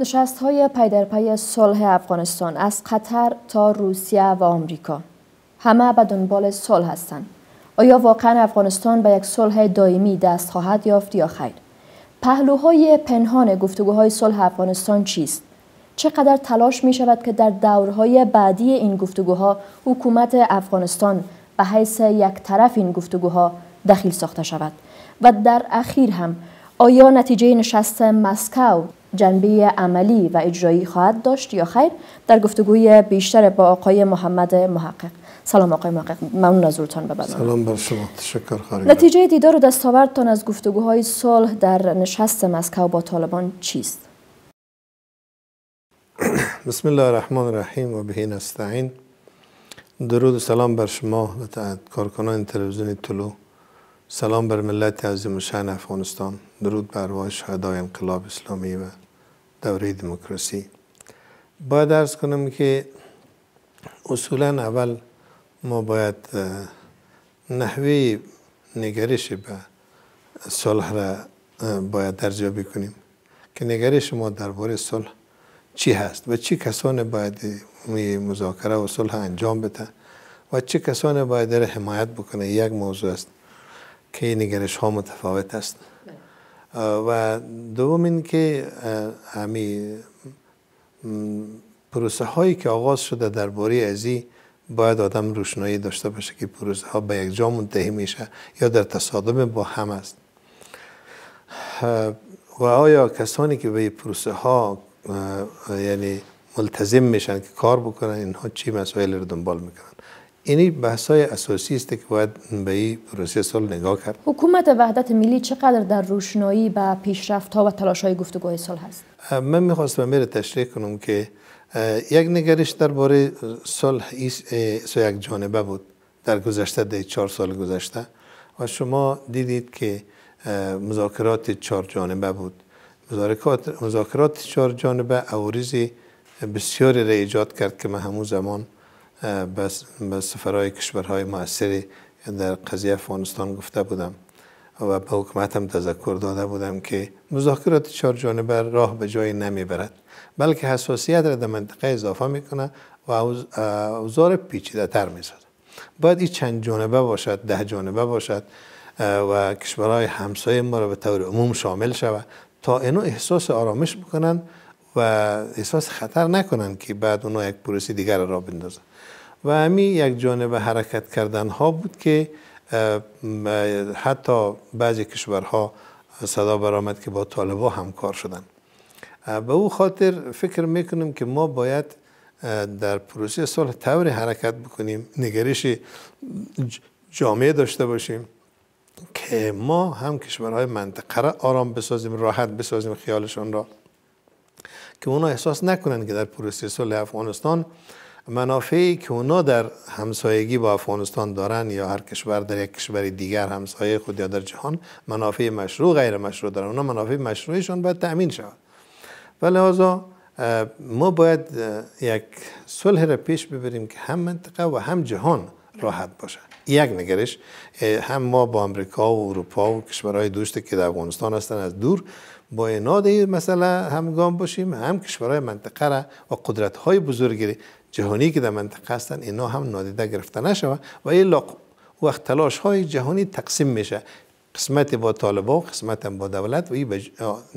نشست های پی در پی صلح افغانستان از قطر تا روسیه و آمریکا همه به دنبال صلح هستند آیا واقعا افغانستان به یک صلح دائمی دست خواهد یافت یا خیر پهلوهای پنهان گفتگوهای صلح افغانستان چیست چقدر تلاش می شود که در دورهای بعدی این گفتگوها حکومت افغانستان به حیث یک طرف این گفتگوها دخیل ساخته شود و در اخیر هم آیا نتیجه نشست مسکو جنبه عملی و اجرایی خواهد داشت یا خیر در گفتگوی بیشتر با آقای محمد محقق سلام آقای محقق ممنون از زورتان به برنامه سلام بر شما تشکر نتیجه دیدار و دستاوردتان از گفتگوهای صلح در نشست مسکو با طالبان چیست بسم الله الرحمن الرحیم و بهین نستعین درود و سلام بر شما و کارکنان تلویزیون طلو سلام بر ملت عظیم و افغانستان درود بر شهدای انقلاب اسلامی و دوره دموکراسی باید ارز کنم که اصولا اول ما باید نحوه نگرش به صلح را باید درجابی کنیم که نگرش ما درباره صلح چی هست و چه کسان باید مذاکره و صلح انجام بده و چه کسان باید را حمایت بکنه یک موضوع است که نگرش ها متفاوت است و دوم این که همی پروسه هایی که آغاز شده درباره ازی باید آدم روشنایی داشته باشه که پروسه ها به یک جا منتهی میشه یا در تصادم با هم است و آیا کسانی که به پروسه ها یعنی ملتزم میشن که کار بکنن اینها چی مسائل رو دنبال میکنن اینی بحث های اساسی است که باید به این پروسه سال نگاه کرد حکومت وحدت ملی چقدر در روشنایی به پیشرفت و تلاش های گفتگوهای سال هست من میخواستم میره تشریح کنم که یک نگرش درباره صلح سو یک جانبه بود در گذشته ده چهار سال گذشته و شما دیدید که مذاکرات چهار جانبه بود مذاکرات چهار جانبه اوریزی بسیاری را ایجاد کرد که من همون زمان به سفرهای کشورهای موثری در قضیه افغانستان گفته بودم و به حکومتم هم تذکر داده بودم که مذاکرات چهار جانبه راه به جایی نمیبرد بلکه حساسیت را در منطقه اضافه میکنه و اوزار پیچیده تر میسازه باید این چند جانبه باشد ده جانبه باشد و کشورهای همسایه ما را به طور عموم شامل شود تا اینو احساس آرامش بکنن و احساس خطر نکنن که بعد اونا یک پروسی دیگر را بندازند و همی یک جانب حرکت کردن ها بود که حتی بعضی کشورها صدا برآمد که با طالبا همکار شدن به او خاطر فکر میکنم که ما باید در پروسه صلح طوری حرکت بکنیم نگرش جامعه داشته باشیم که ما هم کشورهای منطقه را آرام بسازیم راحت بسازیم خیالشان را که اونا احساس نکنند که در پروسه صلح افغانستان منافعی که اونا در همسایگی با افغانستان دارن یا هر کشور در یک کشور دیگر همسایه خود یا در جهان منافع مشروع غیر مشروع دارن اونا منافع مشروعشون باید تأمین شود و لحاظا ما باید یک صلح را پیش ببریم که هم منطقه و هم جهان راحت باشه. یک نگرش هم ما با آمریکا و اروپا و کشورهای دوست که در افغانستان هستن از دور با اناد این مسئله همگام باشیم هم کشورهای منطقه را و قدرت های بزرگ جهانی که در منطقه هستن اینا هم نادیده گرفته نشوه و این وقت تلاش های جهانی تقسیم میشه قسمت با طالبا و قسمت با دولت و این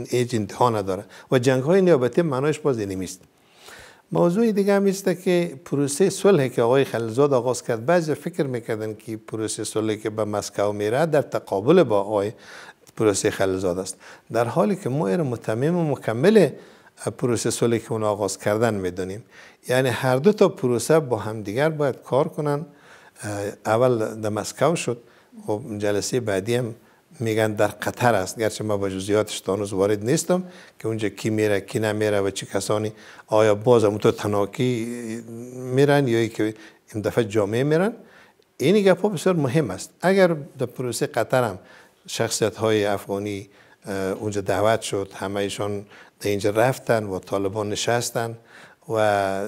ایج امتحان نداره و جنگ های نیابتی معنایش باز نمیست موضوع دیگه هم که پروسه صلح که آقای خلزاد آغاز کرد بعضی فکر میکردن که پروسه صلح که به مسکو میره در تقابل با آقای پروسه خلزاد است در حالی که ما رو متمم و مکمل پروسه صلح که اون آغاز کردن میدونیم یعنی هر دو تا پروسه با همدیگر باید کار کنن اول در مسکو شد و خب، جلسه بعدی هم میگن در قطر است گرچه من با جزئیاتش تانوز وارد نیستم که اونجا کی میره کی نمیره و چه کسانی آیا باز هم تو تناکی میرن یا ای که این دفعه جامعه میرن این گپ ها بسیار مهم است اگر در پروسه قطر هم شخصیت های افغانی اونجا دعوت شد همه ایشان در اینجا رفتن و طالبان نشستن و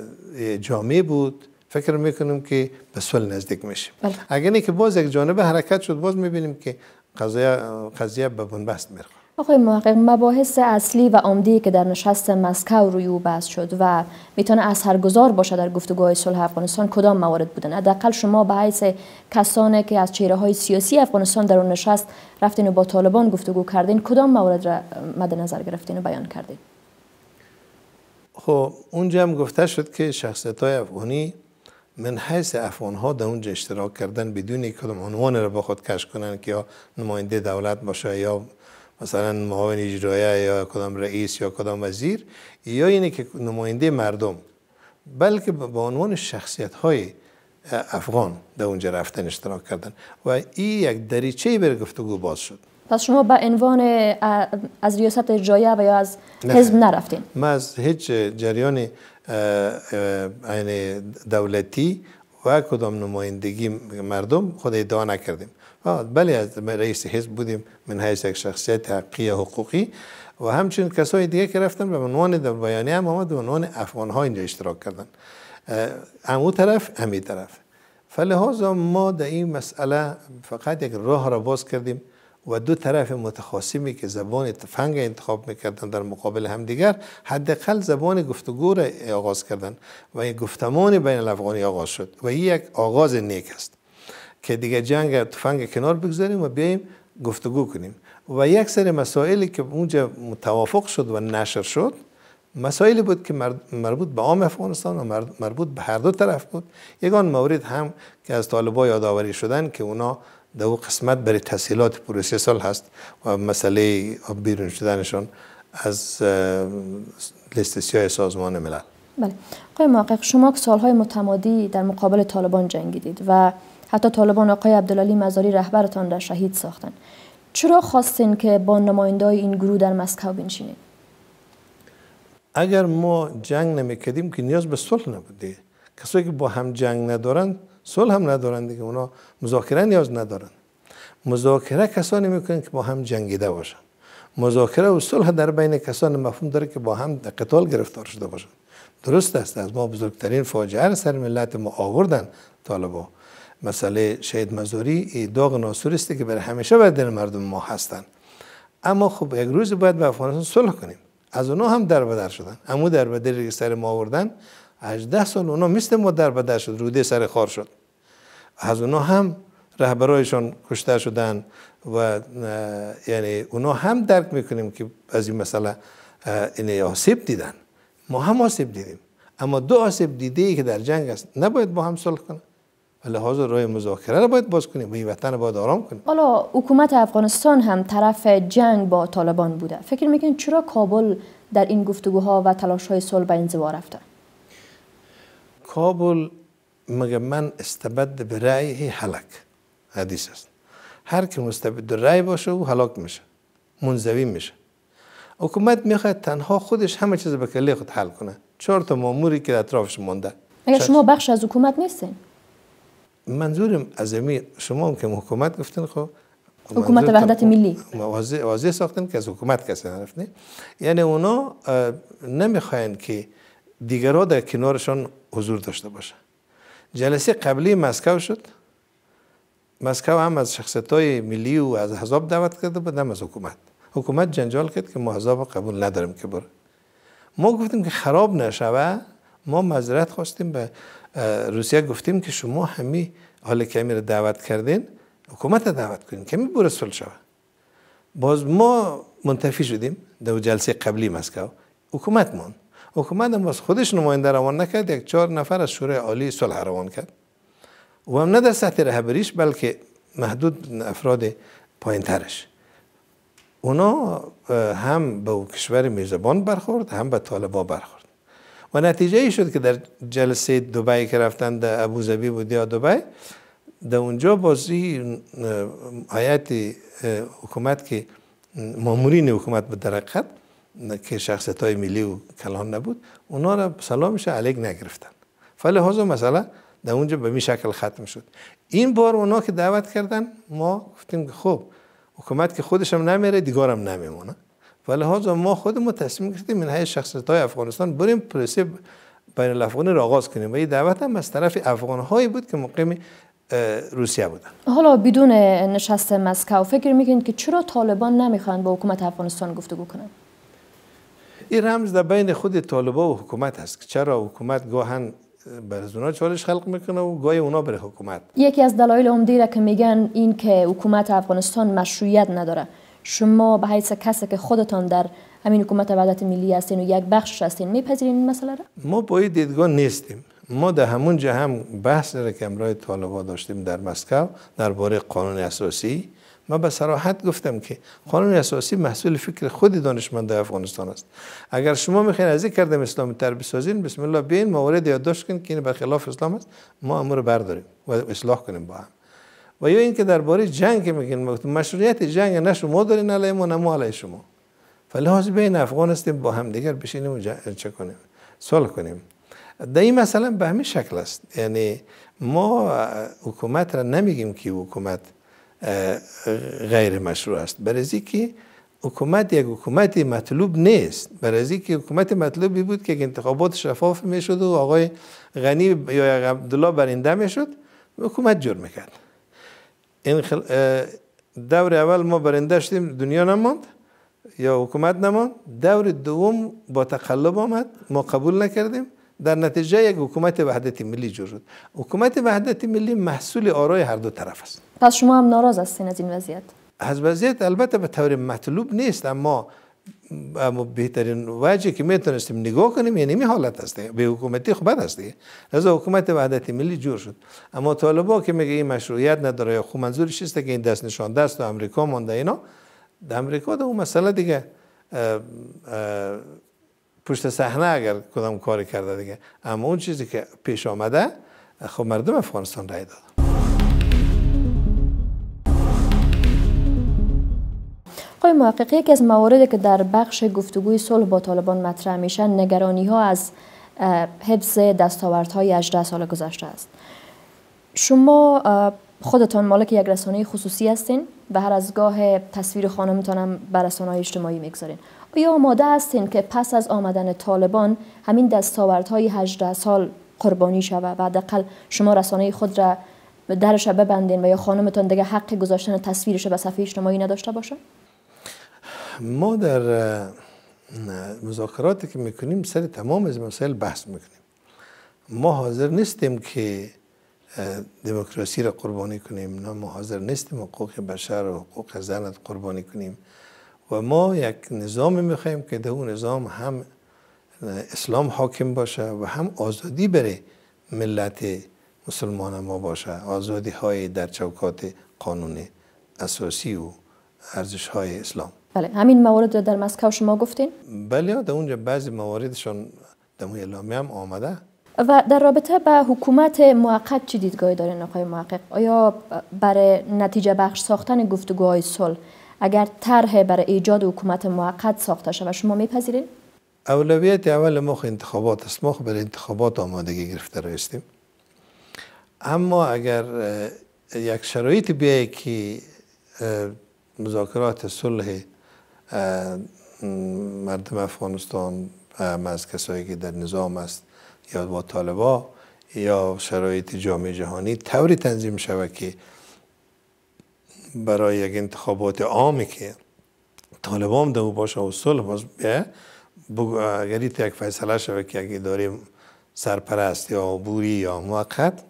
جامعه بود فکر میکنم که به نزدیک میشه. بله. اگر نه که باز یک جانب حرکت شد باز میبینیم که قضیه, به بنبست میره آقای محقق مباحث اصلی و عمدی که در نشست مسکو روی او بحث شد و میتونه اثرگذار باشه در گفتگوهای صلح افغانستان کدام موارد بودن حداقل شما به حیث کسانی که از چهره های سیاسی افغانستان در اون نشست رفتین و با طالبان گفتگو کردین کدام موارد را مد نظر گرفتین و بیان کردین خب اونجا هم گفته شد که شخصیت های افغانی من حیث افغان ها در اونجا اشتراک کردن بدون کدام عنوان را با خود کش کنن که یا نماینده دولت باشه یا مثلا معاون اجرایه یا کدام رئیس یا کدام وزیر یا اینه که نماینده مردم بلکه به عنوان شخصیت های افغان در اونجا رفتن اشتراک کردن و این یک دریچه بر گفتگو باز شد پس شما به عنوان از ریاست جایه و یا از حزب نرفتین؟ من از هیچ جریانی این یعنی دولتی و کدام نمایندگی مردم خود ادعا نکردیم بله از رئیس حزب بودیم من حیث یک شخصیت حقی حقوقی و همچنین کسای دیگه که رفتن به عنوان در بیانیه هم آمد به عنوان افغان ها اینجا اشتراک کردن امو طرف همین طرف فلحاظا ما در این مسئله فقط یک راه را باز کردیم و دو طرف متخاصمی که زبان تفنگ انتخاب میکردن در مقابل همدیگر حداقل زبان گفتگو را آغاز کردن و یک گفتمان بین الافغانی آغاز شد و این یک آغاز نیک است که دیگه جنگ تفنگ کنار بگذاریم و بیایم گفتگو کنیم و یک سری مسائلی که اونجا متوافق شد و نشر شد مسائلی بود که مربوط به عام افغانستان و مربوط به هر دو طرف بود یگان مورد هم که از طالبا یادآوری شدن که اونا در او قسمت برای تسهیلات سال هست و مسئله بیرون شدنشان از لیست سیاه سازمان ملل بله آقای محقق شما که سالهای متمادی در مقابل طالبان جنگیدید و حتی طالبان آقای عبدالعلی مزاری رهبرتان را شهید ساختن چرا خواستین که با نماینده این گروه در مسکو بنشینید اگر ما جنگ نمیکردیم که نیاز به صلح نبوده کسایی که با هم جنگ ندارند صلح هم ندارند که اونا مذاکره نیاز ندارند مذاکره کسانی میکنن که با هم جنگیده باشند مذاکره و صلح در بین کسان مفهوم داره که با هم قتال گرفتار شده باشن درست است از ما بزرگترین فاجعه سر ملت ما آوردن طالبا مسئله شهید مزاری ای داغ ناسوری که برای همیشه بر دل مردم ما هستند اما خب یک روز باید به افغانستان صلح کنیم از اونا هم در بدر شدن اما در بدر سر ما آوردن 18 سال اونا مثل ما در شد روده سر خار شد از اونا هم رهبرایشان کشته شدن و یعنی اونا هم درک میکنیم که از این مسئله این آسیب دیدن ما هم آسیب دیدیم اما دو آسیب دیده ای که در جنگ است نباید با هم صلح کنن لحاظ روی مذاکره را باید باز کنیم و این وطن را باید آرام کنیم حالا حکومت افغانستان هم طرف جنگ با طالبان بوده فکر میکنید چرا کابل در این گفتگوها و تلاش های صلح به انزوا رفته قابل مگه من استبد به رأی حلک حدیث است هر که مستبد رأی باشه او هلاک میشه منزوی میشه حکومت میخواد تنها خودش همه چیز به کلی خود حل کنه چهار تا ماموری که اطرافش مونده اگر شما بخش از حکومت نیستین منظورم از امی شما هم که حکومت گفتین خب حکومت وحدت خب ملی واضح, واضح ساختن که از حکومت کسی نرفتین یعنی اونا نمیخواین که دیگرها در کنارشان حضور داشته باشه جلسه قبلی مسکو شد مسکو هم از شخصت های ملی و از حزب دعوت کرده بود هم از حکومت حکومت جنجال کرد که ما حضاب قبول ندارم که بره ما گفتیم که خراب نشوه ما مذرت خواستیم به روسیه گفتیم که شما همی حال کمی را دعوت کردین حکومت را دعوت کنین کمی برسول شوه باز ما منتفی شدیم در جلسه قبلی مسکو حکومت من. حکومت هم باز خودش نماینده روان نکرد یک چهار نفر از شورای عالی صلح روان کرد و هم نه در سطح رهبریش بلکه محدود افراد پایین ترش اونا هم به کشور میزبان برخورد هم به طالبا برخورد و نتیجه ای شد که در جلسه دبی که رفتن در ابوظبی بود یا دبی در اونجا بازی حیاتی حکومت که مامورین حکومت بود در که شخصیت های ملی و کلان نبود اونا را سلامش علیک نگرفتن هزا مثلا در اونجا به می شکل ختم شد این بار اونا که دعوت کردن ما گفتیم که خب حکومت که خودشم نمیره دیگارم نمیمونه هزا ما خودمون تصمیم کردیم من های شخصیت های افغانستان بریم پروسه بین الافغانی را آغاز کنیم و این دعوت هم از طرف افغان هایی بود که مقیم روسیه بودن حالا بدون نشست مسکو فکر میکنید که چرا طالبان نمیخوان با حکومت افغانستان گفتگو کنند این رمز در بین خود طالبا و حکومت هست که چرا حکومت گاهن بر از اونا چالش خلق میکنه و گاهی اونا بر حکومت یکی از دلایل عمده را که میگن این که حکومت افغانستان مشروعیت نداره شما به حیث کسی که خودتان در همین حکومت وحدت ملی هستین و یک بخش هستین میپذیرین این مسئله را ما با این دیدگاه نیستیم ما در همون جه هم بحث را که امرای طالبا داشتیم در مسکو درباره قانون اساسی ما به سراحت گفتم که قانون اساسی محصول فکر خود دانشمند افغانستان است اگر شما میخواین از این کردم اسلام تر بسازین بسم الله بین موارد یادداشت کنید که این برخلاف اسلام است ما امور برداریم و اصلاح کنیم با هم و یا اینکه درباره جنگ میگین مشروعیت جنگ نه شما دارین علیه ما نه ما علیه شما فلحاظ بین افغانستان با هم دیگر بشینیم و چه کنیم سوال کنیم در این مثلا به همین شکل است یعنی ما حکومت را نمیگیم که حکومت غیر مشروع است برای که حکومت یک حکومت مطلوب نیست برای که حکومت مطلوبی بود که انتخابات شفاف میشد و آقای غنی یا عبدالله برنده میشد حکومت جور میکرد این دور اول ما برنده شدیم دنیا نماند یا حکومت نماند دور دوم با تقلب آمد ما قبول نکردیم در نتیجه یک حکومت وحدت ملی جور شد حکومت وحدت ملی محصول آرای هر دو طرف است پس شما هم ناراض هستین از این وضعیت از وضعیت البته به طور مطلوب نیست اما اما بهترین وجه که میتونستیم نگاه کنیم یعنی می حالت است به حکومتی خوب است از از حکومت وحدت ملی جور شد اما طالبا که میگه این مشروعیت نداره یا خوب منظور است که این دست نشان دست و امریکا مانده اینا در امریکا در اون مسئله دیگه پشت صحنه اگر کدام کاری کرده دیگه اما اون چیزی که پیش آمده خب مردم افغانستان رای داد آقای محقق یکی از مواردی که در بخش گفتگوی صلح با طالبان مطرح میشن نگرانی ها از حفظ دستاوردهای 18 سال گذشته است شما خودتان مالک یک رسانه خصوصی هستین و هر از گاه تصویر خانمتان هم بر رسانه اجتماعی میگذارین آیا آماده هستین که پس از آمدن طالبان همین های 18 سال قربانی شود و حداقل شما رسانه خود را درش ببندین و یا خانمتان دیگه حق گذاشتن تصویرش به صفحه اجتماعی نداشته باشه ما در مذاکراتی که میکنیم سر تمام از مسائل بحث میکنیم ما حاضر نیستیم که دموکراسی را قربانی کنیم نه ما حاضر نیستیم حقوق بشر و حقوق زن قربانی کنیم و ما یک نظام میخوایم که در اون نظام هم اسلام حاکم باشه و هم آزادی بره ملت مسلمان ما باشه آزادی های در چوکات قانون اساسی و ارزش های اسلام بله همین موارد در مسکو شما گفتین؟ بله در اونجا بعضی مواردشان در اعلامیه هم آمده و در رابطه به حکومت موقت چی دیدگاهی دارین آقای محقق آیا برای نتیجه بخش ساختن گفتگوهای صلح اگر طرح برای ایجاد حکومت موقت ساخته شود شما میپذیرین اولویت اول ما انتخابات است ما خب بر انتخابات آمادگی گرفته را هستیم اما اگر یک شرایطی بیایی که مذاکرات صلح مردم افغانستان از کسایی که در نظام است یا با طالبا یا شرایط جامعه جهانی طوری تنظیم شود که برای یک انتخابات عامی که طالبان دو باشه و صلح بیه اگر یک فیصله شود که یک اداره سرپرست یا بوری یا موقت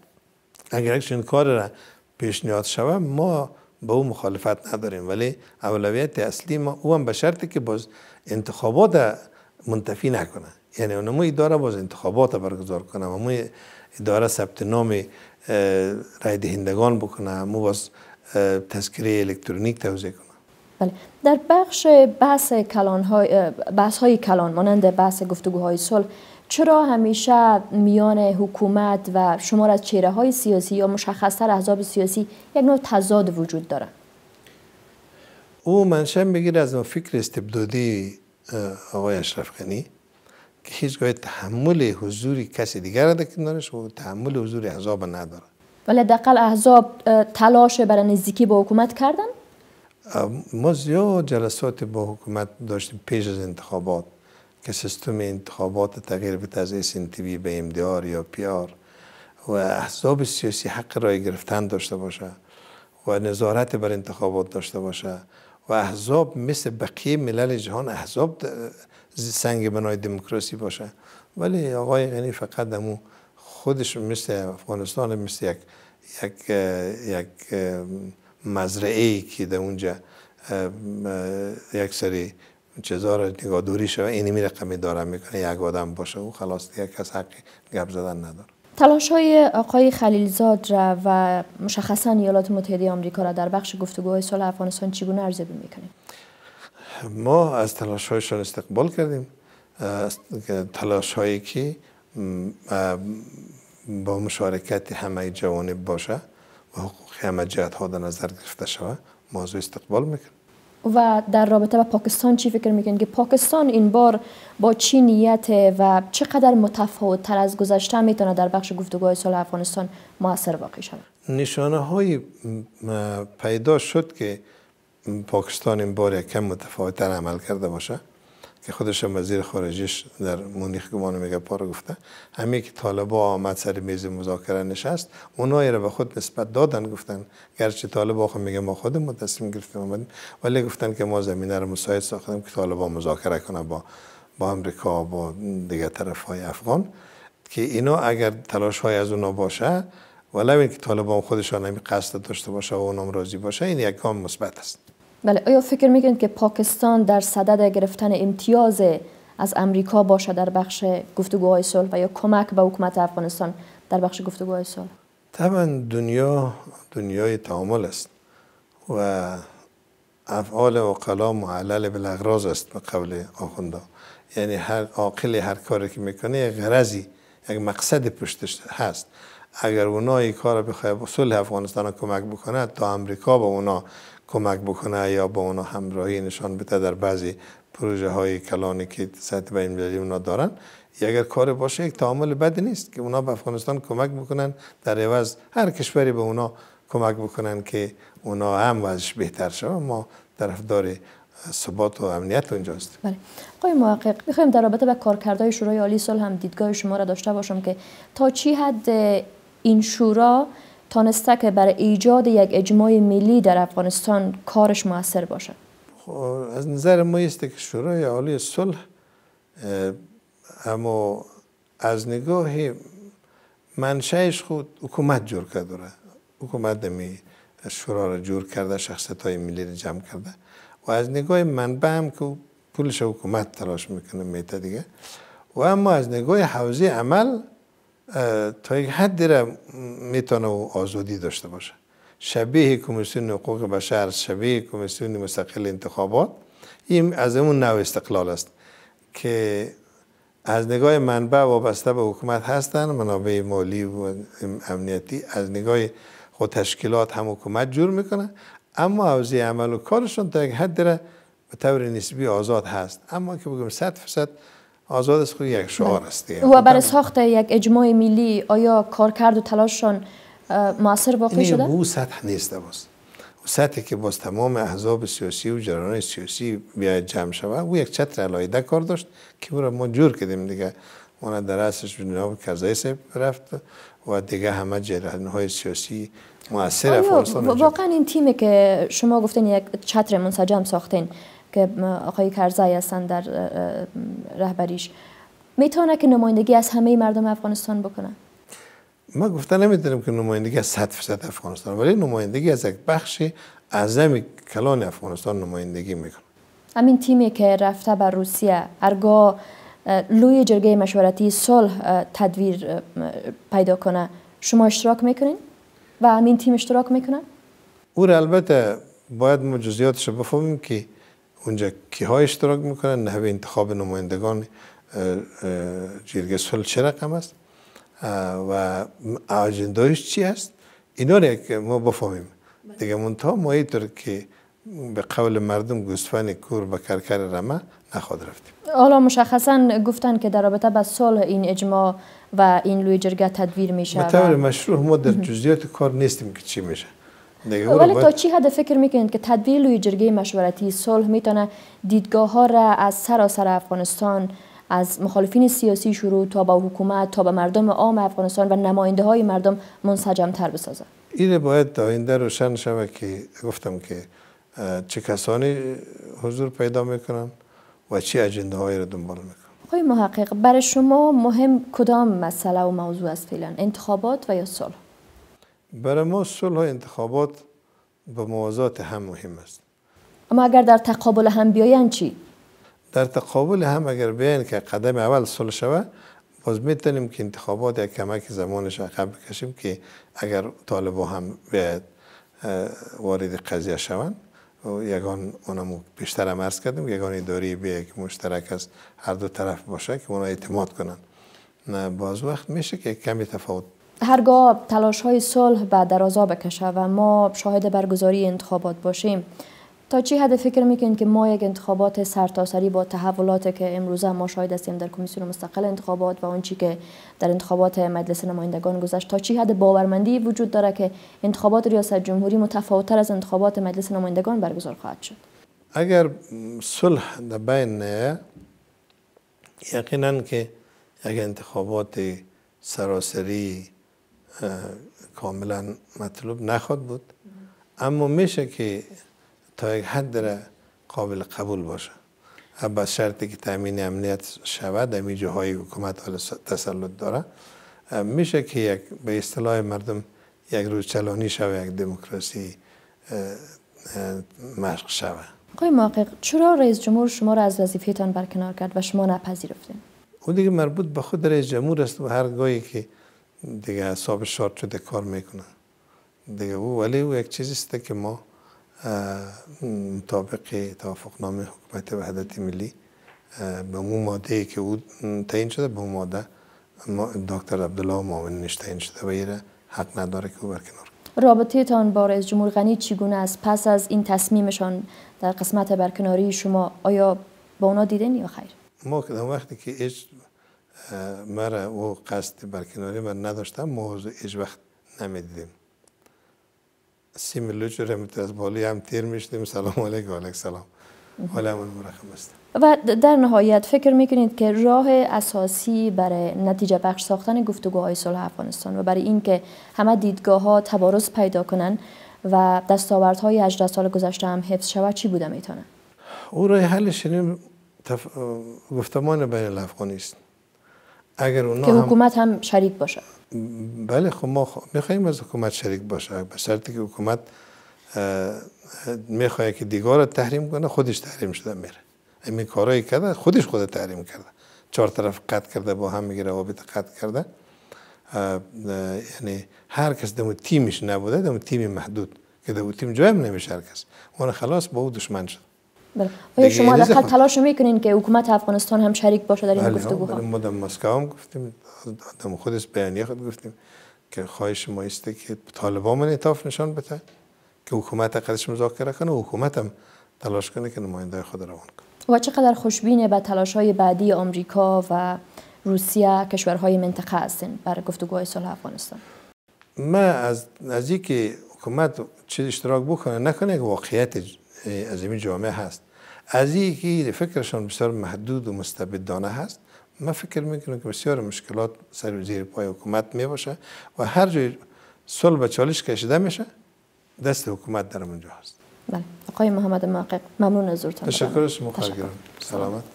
اگر یک کار را پیشنهاد شود ما به او مخالفت نداریم ولی اولویت اصلی ما او هم به شرطی که باز انتخابات منتفی نکنه یعنی یه اداره باز انتخابات برگزار کنه و اداره ثبت نام رای دهندگان بکنه مو باز تذکره الکترونیک توزیع کنه بله. در بخش بحث کلان های بحث های کلان مانند بحث گفتگوهای صلح چرا همیشه میان حکومت و شما از چهره های سیاسی یا مشخصتر احزاب سیاسی یک نوع تضاد وجود داره او منشأ میگیره از فکر استبدادی آقای اشرف هیچگاه تحمل حضور کسی دیگر در کنارش و تحمل حضور احزاب نداره ولی دقل احزاب تلاش برای نزدیکی با حکومت کردن؟ ما زیاد جلسات با حکومت داشتیم پیش از انتخابات که سیستم انتخابات تغییر به از SNTV به MDR یا پیار و احزاب سیاسی حق رای گرفتن داشته باشه و نظارت بر انتخابات داشته باشه و احزاب مثل بقیه ملل جهان احزاب سنگ بنای دموکراسی باشه ولی آقای غنی فقط دمو خودش مثل افغانستان مثل یک یک یک مزرعه ای که در اونجا یک سری چیزا نگاه دوری اینی میره قمی داره میکنه یک آدم باشه او خلاص دیگه کس حق گپ زدن نداره تلاش های آقای خلیلزاد را و مشخصا ایالات متحده آمریکا را در بخش گفتگوهای سال افغانستان چگونه ارزیابی میکنیم ما از تلاش هایشان استقبال کردیم تلاش هایی که با مشارکت همه جوانب باشه و حقوق همه جهت ها در نظر گرفته شود موضوع استقبال میکنیم و در رابطه با پاکستان چی فکر میکنید که پاکستان این بار با چی نیت و چقدر متفاوت تر از گذشته میتونه در بخش گفتگوهای سال افغانستان موثر واقع شود نشانه های پیدا شد که پاکستان این بار کم متفاوت تر عمل کرده باشه که خودش هم وزیر خارجیش در مونیخ گمان میگه پارو گفته همه که طالبا آمد سر میز مذاکره نشست اونایی رو به خود نسبت دادن گفتن گرچه طالبا خود خب میگه ما خودمون تصمیم گرفتیم آمدیم ولی گفتن که ما زمینه رو مساعد ساختیم که طالبا مذاکره کنه با با امریکا با دیگه طرف های افغان که اینا اگر تلاش های از اونا باشه ولی اینکه طالبان خودشان همین قصد داشته باشه و اونم راضی باشه این یک مثبت است بله آیا فکر میکنید که پاکستان در صدد گرفتن امتیاز از امریکا باشه در بخش گفتگوهای صلح و یا کمک به حکومت افغانستان در بخش گفتگوهای صلح طبعا دنیا دنیای تعامل است و افعال و عقلا معلل بالاغراض است به قول آخوندا یعنی هر عاقل هر کاری که میکنه یک غرضی یک مقصد پشتش هست اگر اونا این کار بخواه صلح افغانستان کمک بکنه تا امریکا به اونا کمک بکنه یا با اونا همراهی نشان بده در بعضی پروژه های کلانی که سطح بین المللی اونا دارن اگر کار باشه یک تعامل بدی نیست که اونا به افغانستان کمک بکنن در عوض هر کشوری به اونا کمک بکنن که اونا هم وضعش بهتر شود ما طرفدار ثبات و امنیت اونجاست بله آقای محقق میخوایم در رابطه با کارکردهای شورای عالی صلح هم دیدگاه شما را داشته باشم که تا چی حد این شورا تانسته که برای ایجاد یک اجماع ملی در افغانستان کارش موثر باشد خب، از نظر ما است که شورای عالی صلح اما از نگاه منشأش خود حکومت جور کرده حکومت می شورا را جور کرده شخصت های ملی را جمع کرده و از نگاه منبع هم که پولش حکومت تلاش میکنه میته دیگه و اما از نگاه حوزه عمل تا یک حدی دیره میتونه او آزادی داشته باشه شبیه کمیسیون حقوق بشر شبیه کمیسیون مستقل انتخابات این از اون نوع استقلال است که از نگاه منبع وابسته به حکومت هستن منابع مالی و امنیتی از نگاه خود تشکیلات هم حکومت جور میکنه اما حوزه عمل و کارشون تا یک حد دیره به طور نسبی آزاد هست اما که بگم صد درصد آزاد است خود یک بله. شعار است و برای بله. ساخت یک اجماع ملی آیا کرد و تلاششان موثر باقی یعنی شده؟ او سطح نیست باز سطحی که باز تمام احزاب سیاسی و جرانه سیاسی بیا جمع شود او یک چتر علایده کار داشت که او را ما جور کردیم دیگه اون در اصلش جناب کرزی سب رفت و دیگه همه جران های سیاسی موثر افغانستان واقعا این تیمی که شما گفتین یک چتر منسجم ساختین که آقای کرزای هستن در رهبریش میتونه که نمایندگی از همه مردم افغانستان بکنه ما گفته نمیتونیم که نمایندگی از 100 درصد افغانستان ولی نمایندگی از یک بخش اعظم کلان افغانستان نمایندگی میکنه همین تیمی که رفته به روسیه ارگاه لوی جرگه مشورتی صلح تدویر پیدا کنه شما اشتراک میکنین و همین تیم اشتراک میکنه او البته باید مجزیاتش رو بفهمیم که اونجا کیها اشتراک میکنن نحوه انتخاب نمایندگان سل چه رقم است و اجندایش چی است اینا را که ما بفهمیم بله. دیگه منتها ما اینطور که به قول مردم گوسفند کور و کرکر رمه نخواد رفتیم حالا مشخصا گفتن که در رابطه با صلح این اجماع و این لوی جرگه تدویر میشه به مشروع ما در جزئیات کار نیستیم که چی میشه خب، ولی تا چی حد فکر میکنید که تدبیر لوی جرگه مشورتی صلح میتونه دیدگاه ها را از سراسر افغانستان از مخالفین سیاسی شروع تا به حکومت تا به مردم عام افغانستان و نماینده های مردم منسجم تر بسازه این باید داینده روشن شوه که گفتم که چه کسانی حضور پیدا میکنن و چه اجنده هایی را دنبال میکنن خوی خب، محقق برای شما مهم کدام مسئله و موضوع است فعلا انتخابات و یا صلح برای ما صلح انتخابات به موازات هم مهم است اما اگر در تقابل هم بیاین چی؟ در تقابل هم اگر بیاین که قدم اول صلح شود باز میتونیم که انتخابات یک کمک زمانش عقب بکشیم که اگر طالب هم بیاید وارد قضیه شوند یگان اونم بیشتر هم عرض کردیم یگان اداری بیه که مشترک از هر دو طرف باشه که اونا اعتماد کنند باز وقت میشه که کمی تفاوت هرگاه تلاش های صلح به درازا بکشه و ما شاهد برگزاری انتخابات باشیم تا چی حد فکر میکنید که ما یک انتخابات سرتاسری با تحولات که امروزه ما شاهد هستیم در کمیسیون مستقل انتخابات و اون چی که در انتخابات مجلس نمایندگان گذشت تا چی حد باورمندی وجود داره که انتخابات ریاست جمهوری متفاوتتر از انتخابات مجلس نمایندگان برگزار خواهد شد اگر صلح در بین یقینا که اگر انتخابات سراسری کاملا مطلوب نخواد بود اما میشه که تا یک حد در قابل قبول باشه اما شرطی که تامین امنیت شود در جاهای حکومت تسلط داره میشه که یک به اصطلاح مردم یک روز چلانی شود یک دموکراسی مشق شود قوی محقق چرا رئیس جمهور شما را از وظیفه‌تان برکنار کرد و شما نپذیرفتین او دیگه مربوط به خود رئیس جمهور است و هر گاهی که دیگه حساب شاد شده کار میکنه دیگه او ولی او یک چیزی است که ما مطابق توافقنامه حکومت وحدت ملی به اون ماده که او تعیین شده به اون ماده دکتر عبدالله معاون نش تعیین شده و ایره حق نداره که او برکنار رابطه تان با رئیس جمهور غنی چگونه است پس از این تصمیمشان در قسمت برکناری شما آیا با اونا دیدن یا خیر ما که وقتی که مرا او قصد برکناری من نداشتم موضوع هیچ وقت نمیدیدیم سی میلیون رمیت از بالی هم تیر میشدیم سلام علیکم علیک سلام حالا من مرخم و در نهایت فکر میکنید که راه اساسی برای نتیجه بخش ساختن گفتگوهای صلح افغانستان و برای اینکه همه دیدگاه ها تبارز پیدا کنن و دستاوردهای 18 سال گذشته هم حفظ شود چی بوده میتونه؟ او راه حلش تف... گفتمان بین الافغانی است اگر اونا که هم حکومت هم شریک باشه بله خب ما خ... از حکومت شریک باشه به شرطی که حکومت میخواه که دیگار رو تحریم کنه خودش تحریم شده میره این کارایی کرده خودش خود تحریم کرده چهار طرف قطع کرده با هم میگه روابط قطع کرده یعنی هر کس دمو تیمش نبوده دمو تیم محدود که دمو تیم جایم نمیشه هر کس اون خلاص با او دشمن شد بله آیا شما حداقل خب. تلاش میکنین که حکومت افغانستان هم شریک باشه در این گفتگوها. بله، ما در مسکو هم گفتیم در خود بیانیه خود گفتیم که خواهش ما است که طالبان من اطاف نشان بده که حکومت قدش مذاکره کنه و حکومت هم تلاش کنه که نماینده خود روان کنه و چقدر خوشبینه به تلاش های بعدی آمریکا و روسیه کشورهای منطقه هستین برای گفتگوهای صلح افغانستان ما از نزدیک حکومت چه اشتراک بکنه نکنه واقعیت از این جامعه هست از یکی که فکرشان بسیار محدود و مستبدانه هست من فکر میکنم که بسیار مشکلات سر زیر پای حکومت می باشه و هر جای صلح به چالش کشیده میشه دست حکومت در اونجا هست بله آقای محمد محقق ممنون از زورتان تشکر شما سلامت